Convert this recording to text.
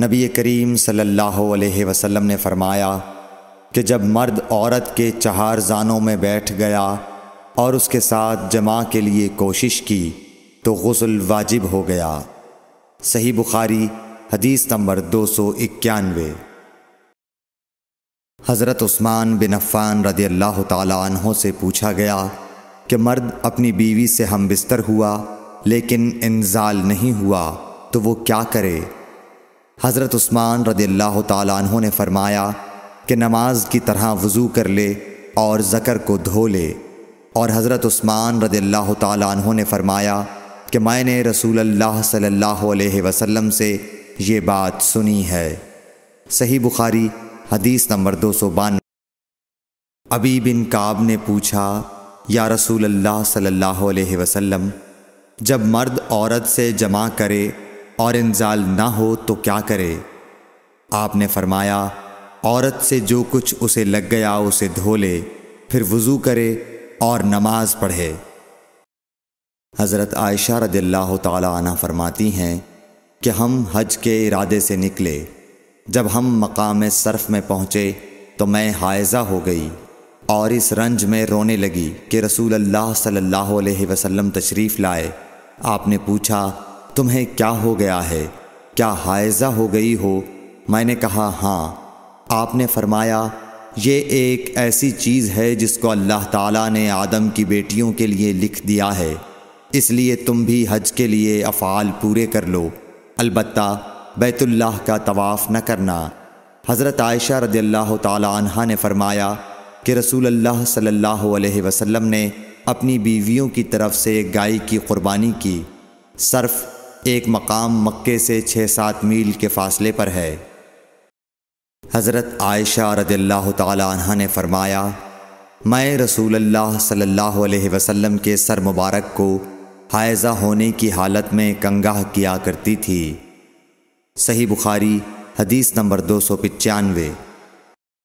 नबी करीम सल्लल्लाहु अलैहि वसल्लम ने फरमाया कि जब मर्द औरत के चहार जानों में बैठ गया और उसके साथ जमा के लिए कोशिश की तो गसल वाजिब हो गया सही बुखारी हदीस नंबर दो सौ इक्यानवे हज़रत उस्मान बिन अफ़ान रदी अल्लाह तहों से पूछा गया कि मर्द अपनी बीवी से हम बिस्तर हुआ लेकिन इंजाल नहीं हुआ तो वो क्या करे हज़रत उस्मान रदी अल्लाह तु ने फरमाया कि नमाज की तरह वज़ू कर ले और ज़कर को धो ले और हज़रत उस्मान रदी अल्लाह तु ने फरमाया कि मैंने रसूल अल्लाह सल्लल्लाहु अलैहि से ये बात सुनी है सही बुखारी हदीस नंबर दो सौ बानवे अबी बिन काब ने पूछा या रसूल अल्लाह सल्लल्लाहु अलैहि जब मर्द औरत से जमा करे और इंजाल ना हो तो क्या करे आपने फरमाया औरत से जो कुछ उसे लग गया उसे धो ले फिर वज़ू करे और नमाज पढ़े हज़रत आयशा रदिल्ला तना फरमाती हैं कि हम हज के इरादे से निकले जब हम मकाम सर्फ में पहुँचे तो मैं हायजा हो गई और इस रंज में रोने लगी कि रसूल अल्लाह सल्लल्लाहु अलैहि वसल्लम तशरीफ़ लाए आपने पूछा तुम्हें क्या हो गया है क्या हायजा हो गई हो मैंने कहा हाँ आपने फरमाया ये एक ऐसी चीज़ है जिसको अल्लाह ताला ने आदम की बेटियों के लिए लिख दिया है इसलिए तुम भी हज के लिए अफ़ाल पूरे कर लो अलबत् बैतुल्लाह का तवाफ़ न करना हज़रत आयशा रदील्ला तहा ने फरमाया कि रसूल अल्लाह सल्लल्लाहु अलैहि वसल्लम ने अपनी बीवियों की तरफ से गाय की क़ुरबानी की सर्फ़ एक मकाम मक्के से छः सात मील के फासले पर है हज़रत आयशा रदल्ला तह ने फरमाया मैं रसूल सल्ला वसम के सर मुबारक को हायजा होने की हालत में कंगाह किया करती थी सही बुखारी हदीस नंबर दो सौ पचानवे